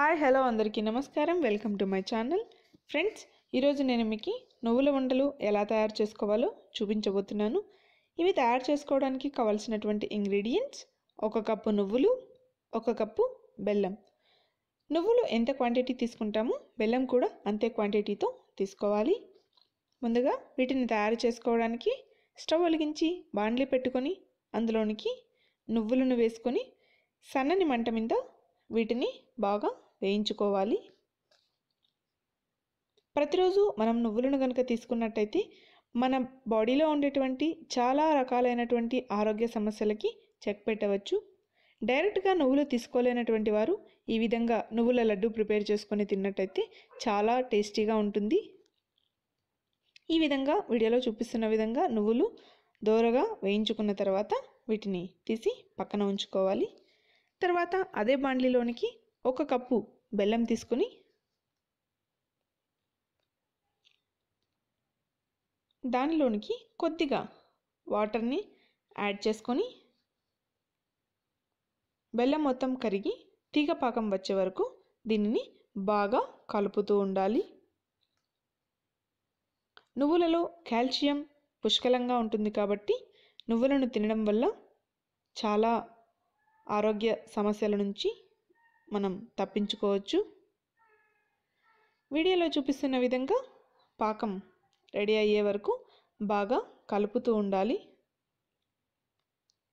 hi hello అందరికీ నమస్కారం welcome to my channel friends ఈరోజు నేను మీకు నువ్వుల వంటలు ఎలా తయారు చేసుకోవాలో చూపించబోతున్నాను ఇవి తయారు చేసుకోవడానికి కావలసినటువంటి ఇంగ్రీడియంట్స్ ఒక కప్పు నువ్వులు ఒక కప్పు బెల్లం నువ్వులు ఎంత క్వాంటిటీ తీసుకుంటామో బెల్లం కూడా అంతే క్వాంటిటీతో తీసుకోవాలి ముందుగా వీటిని తయారు చేసుకోవడానికి స్టవ్ ఒలిగించి బాండ్లి పెట్టుకొని అందులోనికి నువ్వులను వేసుకొని సన్నని మంట మీద వీటిని బాగా వేయించుకోవాలి ప్రతిరోజు మనం నువ్వులను కనుక తీసుకున్నట్టయితే మన బాడీలో ఉండేటువంటి చాలా రకాలైనటువంటి ఆరోగ్య సమస్యలకి చెక్ పెట్టవచ్చు డైరెక్ట్గా నువ్వులు తీసుకోలేనటువంటి వారు ఈ విధంగా నువ్వుల లడ్డు ప్రిపేర్ చేసుకొని తిన్నట్టయితే చాలా టేస్టీగా ఉంటుంది ఈ విధంగా వీడియోలో చూపిస్తున్న విధంగా నువ్వులు దోరగా వేయించుకున్న తర్వాత వీటిని తీసి పక్కన ఉంచుకోవాలి తర్వాత అదే బాండ్లీలోనికి ఒక కప్పు బెల్లం తీసుకొని దానిలోనికి కొద్దిగా వాటర్ని యాడ్ చేసుకొని బెల్లం మొత్తం కరిగి తీగ పాకం వచ్చే వరకు దీనిని బాగా కలుపుతూ ఉండాలి నువ్వులలో కాల్షియం పుష్కలంగా ఉంటుంది కాబట్టి నువ్వులను తినడం వల్ల చాలా ఆరోగ్య సమస్యల నుంచి మనం తప్పించుకోవచ్చు వీడియోలో చూపిస్తున్న విధంగా పాకం రెడీ అయ్యే వరకు బాగా కలుపుతూ ఉండాలి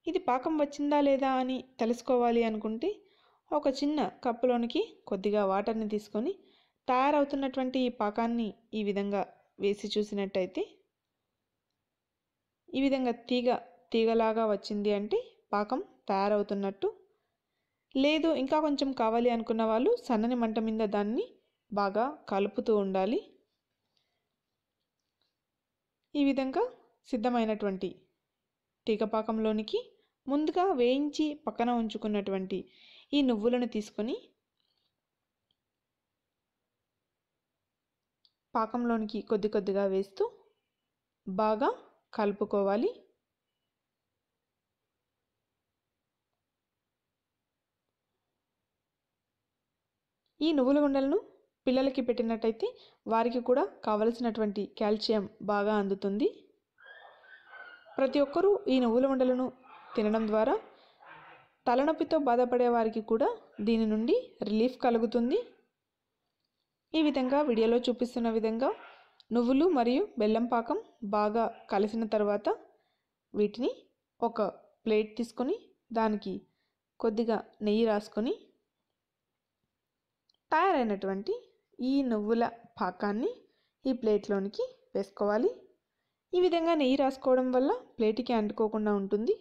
ఇది పాకం వచ్చిందా లేదా అని తెలుసుకోవాలి అనుకుంటే ఒక చిన్న కప్పులోనికి కొద్దిగా వాటర్ని తీసుకొని తయారవుతున్నటువంటి ఈ పాకాన్ని ఈ విధంగా వేసి చూసినట్టయితే ఈ విధంగా తీగ తీగలాగా వచ్చింది అంటే పాకం తయారవుతున్నట్టు లేదు ఇంకా కొంచెం కావాలి అనుకున్న వాళ్ళు సన్నని మంట మీద దాన్ని బాగా కలుపుతూ ఉండాలి ఈ విధంగా సిద్ధమైనటువంటి టీకపాకంలోనికి ముందుగా వేయించి పక్కన ఉంచుకున్నటువంటి ఈ నువ్వులను తీసుకొని పాకంలోనికి కొద్ది కొద్దిగా వేస్తూ బాగా కలుపుకోవాలి ఈ నువ్వుల గుండెలను పిల్లలకి పెట్టినట్టయితే వారికి కూడా కావలసినటువంటి కాల్షియం బాగా అందుతుంది ప్రతి ఒక్కరూ ఈ నువ్వుల ఉండలను తినడం ద్వారా తలనొప్పితో బాధపడే వారికి కూడా దీని నుండి రిలీఫ్ కలుగుతుంది ఈ విధంగా వీడియోలో చూపిస్తున్న విధంగా నువ్వులు మరియు బెల్లం పాకం బాగా కలిసిన తర్వాత వీటిని ఒక ప్లేట్ తీసుకొని దానికి కొద్దిగా నెయ్యి రాసుకొని తయారైనటువంటి ఈ నువ్వుల పాకాన్ని ఈ ప్లేట్లోనికి వేసుకోవాలి ఈ విధంగా నెయ్యి రాసుకోవడం వల్ల ప్లేట్కి అంటుకోకుండా ఉంటుంది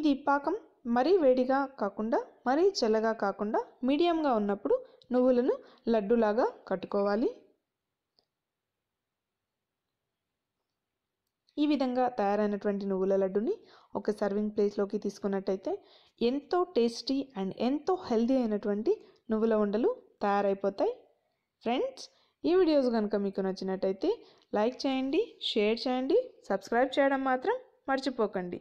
ఇది పాకం మరీ వేడిగా కాకుండా మరీ చల్లగా కాకుండా మీడియంగా ఉన్నప్పుడు నువ్వులను లడ్డులాగా కట్టుకోవాలి ఈ విధంగా తయారైనటువంటి నువ్వుల లడ్డుని ఒక సర్వింగ్ ప్లేస్లోకి తీసుకున్నట్టయితే ఎంతో టేస్టీ అండ్ ఎంతో హెల్దీ అయినటువంటి నువ్వుల ఉండలు తయారైపోతాయి ఫ్రెండ్స్ ఈ వీడియోస్ కనుక మీకు నచ్చినట్టయితే లైక్ చేయండి షేర్ చేయండి సబ్స్క్రైబ్ చేయడం మాత్రం మర్చిపోకండి